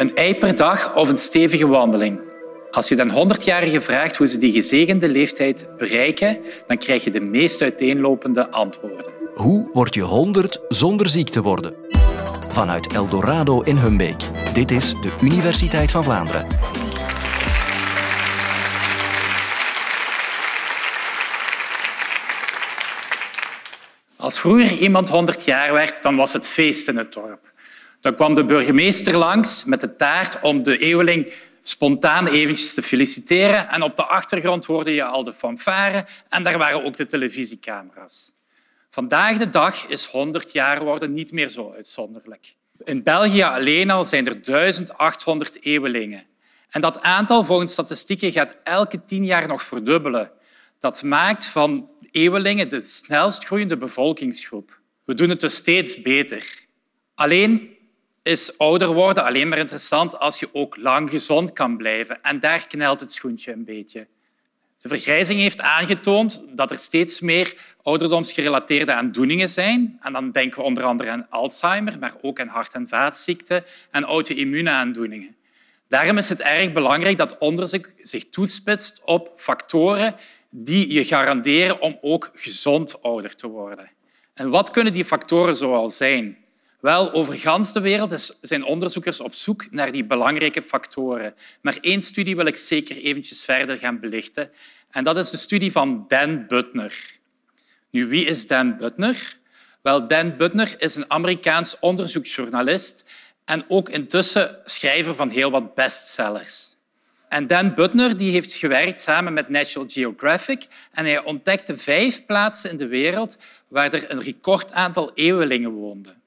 Een ei per dag of een stevige wandeling. Als je dan 100-jarigen vraagt hoe ze die gezegende leeftijd bereiken, dan krijg je de meest uiteenlopende antwoorden. Hoe word je 100 zonder ziek te worden? Vanuit Eldorado in Humbeek. Dit is de Universiteit van Vlaanderen. Als vroeger iemand 100 jaar werd, dan was het feest in het dorp. Dan kwam de burgemeester langs met de taart om de eeuweling spontaan eventjes te feliciteren. En op de achtergrond hoorde je al de fanfare en daar waren ook de televisiecamera's. Vandaag de dag is 100 jaar worden niet meer zo uitzonderlijk. In België alleen al zijn er 1800 eeuwelingen. En dat aantal volgens statistieken gaat elke tien jaar nog verdubbelen. Dat maakt van eeuwelingen de snelst groeiende bevolkingsgroep. We doen het dus steeds beter. Alleen is ouder worden alleen maar interessant als je ook lang gezond kan blijven. En daar knelt het schoentje een beetje. De vergrijzing heeft aangetoond dat er steeds meer ouderdomsgerelateerde aandoeningen zijn. En dan denken we onder andere aan Alzheimer, maar ook aan hart- en vaatziekten en auto-immune aandoeningen. Daarom is het erg belangrijk dat onderzoek zich toespitst op factoren die je garanderen om ook gezond ouder te worden. En wat kunnen die factoren zoal zijn? Wel, over de wereld zijn onderzoekers op zoek naar die belangrijke factoren. Maar één studie wil ik zeker eventjes verder gaan belichten. En dat is de studie van Dan Butner. Nu, wie is Dan Butner? Wel, Dan Butner is een Amerikaans onderzoeksjournalist en ook intussen schrijver van heel wat bestsellers. En Dan Butner die heeft gewerkt samen met National Geographic en hij ontdekte vijf plaatsen in de wereld waar er een recordaantal eeuwelingen woonden.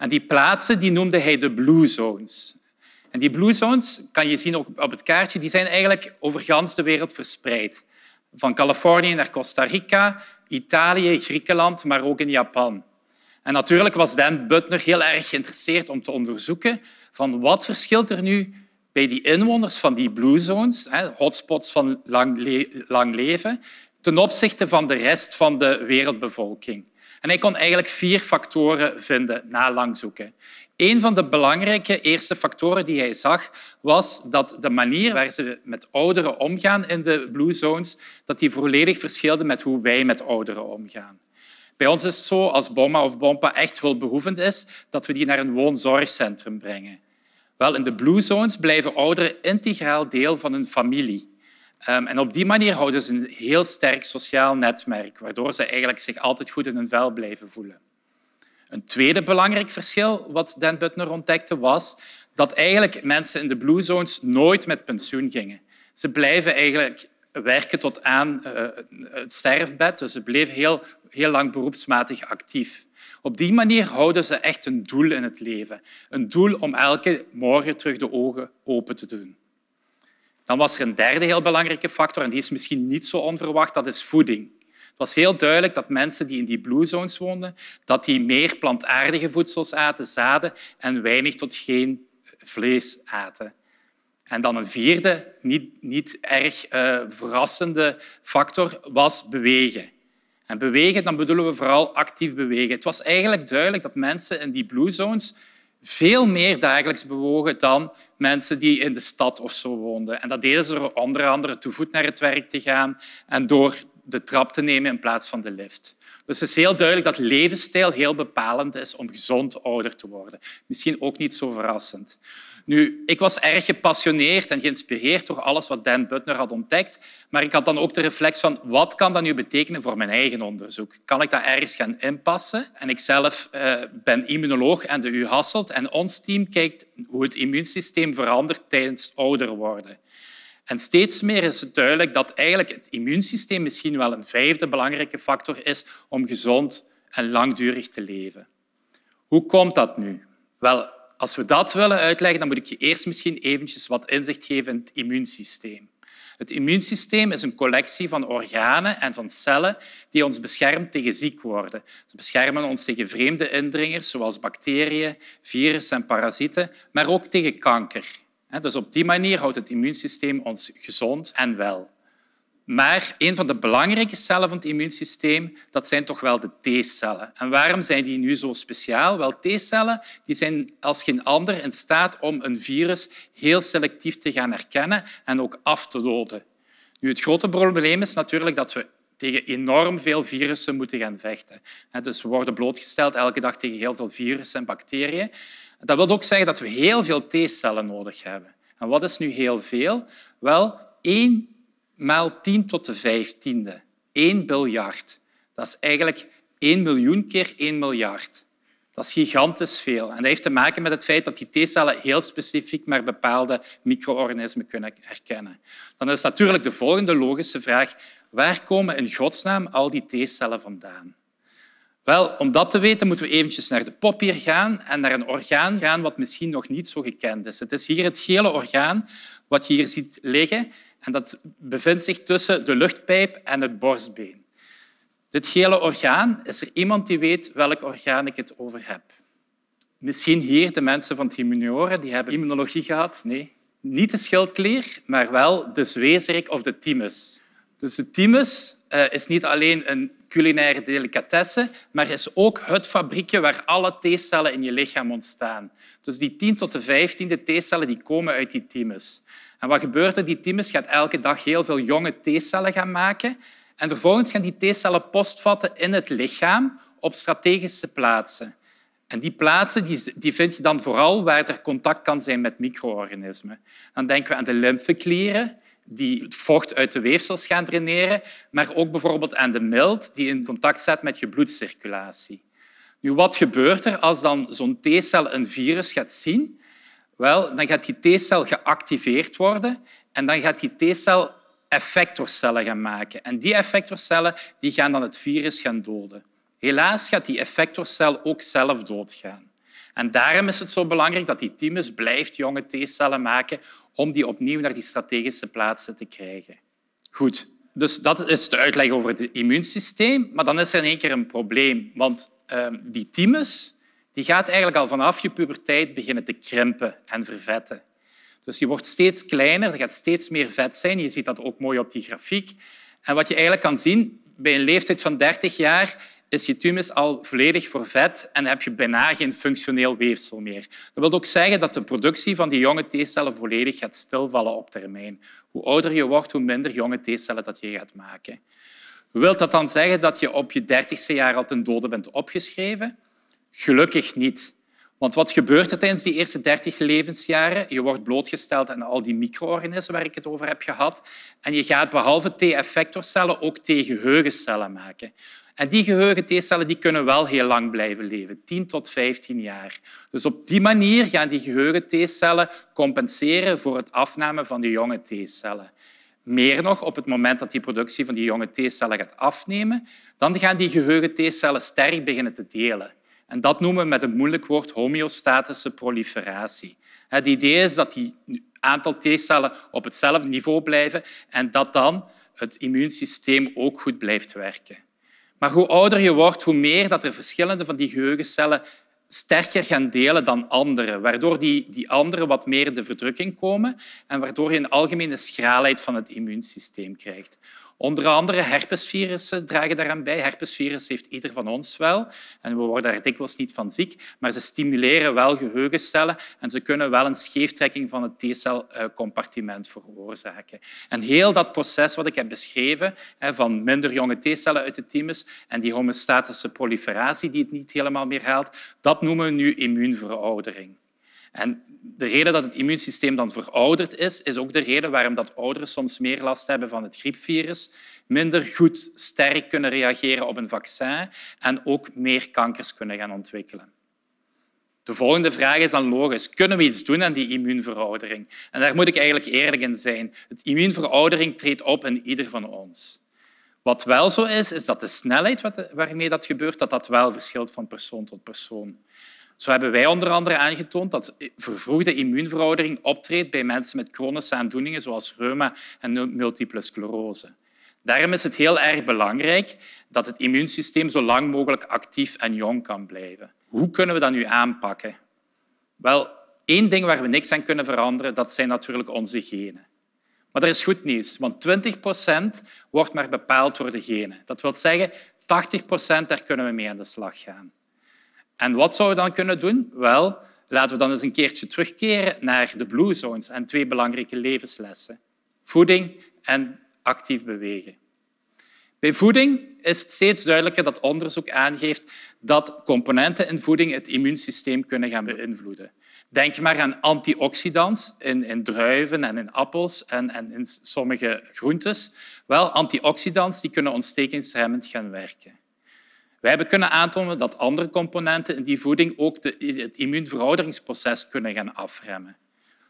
En die plaatsen die noemde hij de Blue Zones. En die Blue Zones, kan je zien op het kaartje, die zijn eigenlijk over de wereld verspreid. Van Californië naar Costa Rica, Italië, Griekenland, maar ook in Japan. En natuurlijk was Dan Butner heel erg geïnteresseerd om te onderzoeken van wat verschilt er nu bij die inwoners van die Blue Zones, hotspots van lang, lang leven, ten opzichte van de rest van de wereldbevolking. En hij kon eigenlijk vier factoren vinden na lang zoeken. Een van de belangrijke eerste factoren die hij zag was dat de manier waar ze met ouderen omgaan in de Blue Zones, dat die volledig verschilde met hoe wij met ouderen omgaan. Bij ons is het zo, als Boma of Bompa echt hulpbehoevend is, dat we die naar een woonzorgcentrum brengen. Wel, in de Blue Zones blijven ouderen integraal deel van hun familie. Ehm, en op die manier houden ze een heel sterk sociaal netwerk, waardoor ze eigenlijk zich altijd goed in hun vel blijven voelen. Een tweede belangrijk verschil wat Dan Butner ontdekte was dat eigenlijk mensen in de blue zones nooit met pensioen gingen. Ze blijven eigenlijk werken tot aan eh, het sterfbed, dus ze bleven heel, heel lang beroepsmatig actief. Op die manier houden ze echt een doel in het leven. Een doel om elke morgen terug de ogen open te doen. Dan was er een derde heel belangrijke factor, en die is misschien niet zo onverwacht, dat is voeding. Het was heel duidelijk dat mensen die in die blue zones woonden, dat die meer plantaardige voedsels aten, zaden en weinig tot geen vlees aten. En dan een vierde, niet, niet erg eh, verrassende factor, was bewegen. En bewegen, dan bedoelen we vooral actief bewegen. Het was eigenlijk duidelijk dat mensen in die blue zones veel meer dagelijks bewogen dan mensen die in de stad of zo woonden. En dat deden ze door onder andere te voet naar het werk te gaan en door de trap te nemen in plaats van de lift. Dus het is heel duidelijk dat levensstijl heel bepalend is om gezond ouder te worden. Misschien ook niet zo verrassend. Nu, ik was erg gepassioneerd en geïnspireerd door alles wat Dan Butner had ontdekt, maar ik had dan ook de reflex van wat kan dat nu betekenen voor mijn eigen onderzoek? Kan ik dat ergens gaan inpassen? En zelf eh, ben immunoloog aan de U Hasselt en ons team kijkt hoe het immuunsysteem verandert tijdens ouder worden. En steeds meer is het duidelijk dat eigenlijk het immuunsysteem misschien wel een vijfde belangrijke factor is om gezond en langdurig te leven. Hoe komt dat nu? Wel, als we dat willen uitleggen, dan moet ik je eerst misschien eventjes wat inzicht geven in het immuunsysteem. Het immuunsysteem is een collectie van organen en van cellen die ons beschermt tegen ziek worden. Ze beschermen ons tegen vreemde indringers zoals bacteriën, virussen en parasieten, maar ook tegen kanker. Dus op die manier houdt het immuunsysteem ons gezond en wel. Maar een van de belangrijke cellen van het immuunsysteem, dat zijn toch wel de T-cellen. En waarom zijn die nu zo speciaal? Wel, T-cellen die zijn als geen ander in staat om een virus heel selectief te gaan herkennen en ook af te doden. Nu, het grote probleem is natuurlijk dat we tegen enorm veel virussen moeten gaan vechten. Dus we worden blootgesteld elke dag tegen heel veel virussen en bacteriën. Dat wil ook zeggen dat we heel veel T-cellen nodig hebben. En wat is nu heel veel? Wel, 1 maal 10 tot de 15e. 1 biljard. Dat is eigenlijk 1 miljoen keer 1 miljard. Dat is gigantisch veel. En dat heeft te maken met het feit dat die T-cellen heel specifiek maar bepaalde micro-organismen kunnen herkennen. Dan is natuurlijk de volgende logische vraag, waar komen in godsnaam al die T-cellen vandaan? Wel, om dat te weten moeten we eventjes naar de poppier gaan en naar een orgaan gaan wat misschien nog niet zo gekend is. Het is hier het gele orgaan wat je hier ziet liggen en dat bevindt zich tussen de luchtpijp en het borstbeen. Dit gele orgaan, is er iemand die weet welk orgaan ik het over heb? Misschien hier de mensen van het immunioren, die hebben immunologie gehad. Nee, niet de schildklier, maar wel de zwezerik of de thymus. Dus de thymus eh, is niet alleen een culinaire delicatessen, maar is ook het fabriekje waar alle T-cellen in je lichaam ontstaan. Dus die 10 tot de vijftiende T-cellen die komen uit die thymus. En wat gebeurt er? Die thymus gaat elke dag heel veel jonge T-cellen gaan maken. En vervolgens gaan die T-cellen postvatten in het lichaam op strategische plaatsen. En die plaatsen die, die vind je dan vooral waar er contact kan zijn met micro-organismen. Dan denken we aan de lymfeklieren, die het vocht uit de weefsels gaan draineren, maar ook bijvoorbeeld aan de mild, die in contact staat met je bloedcirculatie. Nu, wat gebeurt er als dan zo'n T-cel een virus gaat zien? Wel, dan gaat die T-cel geactiveerd worden en dan gaat die T-cel effectorcellen gaan maken. En die effectorcellen die gaan dan het virus gaan doden. Helaas gaat die effectorcel ook zelf doodgaan. En daarom is het zo belangrijk dat die thymus blijft jonge T-cellen maken om die opnieuw naar die strategische plaatsen te krijgen. Goed, dus dat is de uitleg over het immuunsysteem. Maar dan is er in één keer een probleem, want ehm, die thymus die gaat eigenlijk al vanaf je puberteit beginnen te krimpen en vervetten. Dus je wordt steeds kleiner, er gaat steeds meer vet zijn. Je ziet dat ook mooi op die grafiek. En wat je eigenlijk kan zien bij een leeftijd van 30 jaar is je al volledig vervet en heb je bijna geen functioneel weefsel meer. Dat wil ook zeggen dat de productie van die jonge T-cellen volledig gaat stilvallen op termijn. Hoe ouder je wordt, hoe minder jonge T-cellen dat je gaat maken. Wilt dat dan zeggen dat je op je dertigste jaar al ten dode bent opgeschreven? Gelukkig niet. Want wat gebeurt er tijdens die eerste 30 levensjaren? Je wordt blootgesteld aan al die micro-organismen waar ik het over heb gehad. En je gaat behalve T-effectorcellen ook T-geheugencellen maken. En die geheugen-T-cellen die kunnen wel heel lang blijven leven, 10 tot 15 jaar. Dus op die manier gaan die geheugen-T-cellen compenseren voor het afnemen van de jonge T-cellen. Meer nog, op het moment dat die productie van die jonge T-cellen gaat afnemen, dan gaan die geheugen-T-cellen sterk beginnen te delen. En dat noemen we met een moeilijk woord homeostatische proliferatie. Het idee is dat die aantal T-cellen op hetzelfde niveau blijven en dat dan het immuunsysteem ook goed blijft werken. Maar hoe ouder je wordt, hoe meer dat er verschillende van die geheugencellen sterker gaan delen dan anderen, waardoor die, die anderen wat meer de verdrukking komen en waardoor je een algemene schraalheid van het immuunsysteem krijgt. Onder andere herpesvirussen dragen daaraan bij. Herpesvirus heeft ieder van ons wel. En we worden daar dikwijls niet van ziek. Maar ze stimuleren wel geheugencellen en ze kunnen wel een scheeftrekking van het T-celcompartiment veroorzaken. En heel dat proces wat ik heb beschreven, van minder jonge T-cellen uit de thymus en die homeostatische proliferatie die het niet helemaal meer haalt, dat noemen we nu immuunveroudering. En de reden dat het immuunsysteem dan verouderd is, is ook de reden waarom dat ouderen soms meer last hebben van het griepvirus, minder goed sterk kunnen reageren op een vaccin en ook meer kankers kunnen gaan ontwikkelen. De volgende vraag is dan logisch. Kunnen we iets doen aan die immuunveroudering? En daar moet ik eigenlijk eerlijk in zijn. Het immuunveroudering treedt op in ieder van ons. Wat wel zo is, is dat de snelheid waarmee dat gebeurt, dat dat wel verschilt van persoon tot persoon. Zo hebben wij onder andere aangetoond dat vervroegde immuunveroudering optreedt bij mensen met chronische aandoeningen zoals reuma en multiple sclerose. Daarom is het heel erg belangrijk dat het immuunsysteem zo lang mogelijk actief en jong kan blijven. Hoe kunnen we dat nu aanpakken? Wel, één ding waar we niks aan kunnen veranderen, dat zijn natuurlijk onze genen. Maar er is goed nieuws, want 20% wordt maar bepaald door de genen. Dat wil zeggen, 80% daar kunnen we mee aan de slag gaan. En wat zouden we dan kunnen doen? Wel, laten we dan eens een keertje terugkeren naar de Blue Zones en twee belangrijke levenslessen. Voeding en actief bewegen. Bij voeding is het steeds duidelijker dat onderzoek aangeeft dat componenten in voeding het immuunsysteem kunnen gaan beïnvloeden. Denk maar aan antioxidants in, in druiven en in appels en, en, in sommige groentes. Wel, antioxidants die kunnen ontstekingsremmend gaan werken. We hebben kunnen aantonen dat andere componenten in die voeding ook de, het immuunverouderingsproces kunnen gaan afremmen.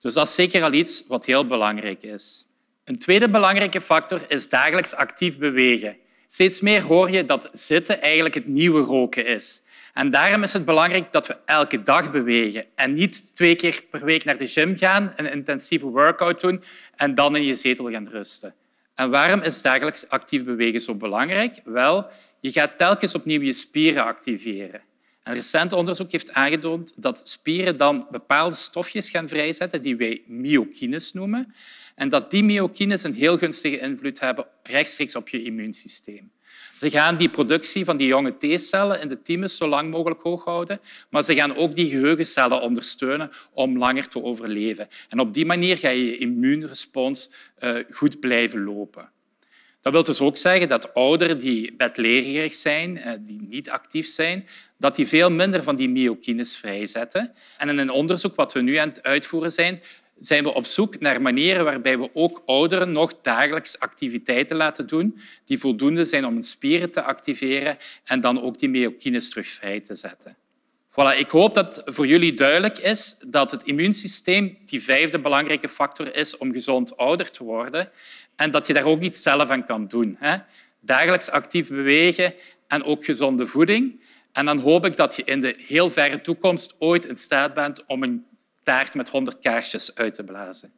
Dus dat is zeker al iets wat heel belangrijk is. Een tweede belangrijke factor is dagelijks actief bewegen. Steeds meer hoor je dat zitten eigenlijk het nieuwe roken is. En daarom is het belangrijk dat we elke dag bewegen en niet twee keer per week naar de gym gaan, een intensieve workout doen en dan in je zetel gaan rusten. En waarom is dagelijks actief bewegen zo belangrijk? Wel, je gaat telkens opnieuw je spieren activeren. En recent onderzoek heeft aangetoond dat spieren dan bepaalde stofjes gaan vrijzetten die wij myokines noemen. En dat die myokines een heel gunstige invloed hebben rechtstreeks op je immuunsysteem. Ze gaan die productie van die jonge T-cellen in de thymus zo lang mogelijk hoog houden, maar ze gaan ook die geheugencellen ondersteunen om langer te overleven. En op die manier ga je je immuunrespons eh, goed blijven lopen. Dat wil dus ook zeggen dat ouderen die bedlegerig zijn, eh, die niet actief zijn, dat die veel minder van die myokines vrijzetten. En in een onderzoek wat we nu aan het uitvoeren zijn, zijn we op zoek naar manieren waarbij we ook ouderen nog dagelijks activiteiten laten doen die voldoende zijn om hun spieren te activeren en dan ook die myokines terug vrij te zetten. Voilà, ik hoop dat voor jullie duidelijk is dat het immuunsysteem die vijfde belangrijke factor is om gezond ouder te worden en dat je daar ook iets zelf aan kan doen. Hè? Dagelijks actief bewegen en ook gezonde voeding. En dan hoop ik dat je in de heel verre toekomst ooit in staat bent om een taart met 100 kaarsjes uit te blazen.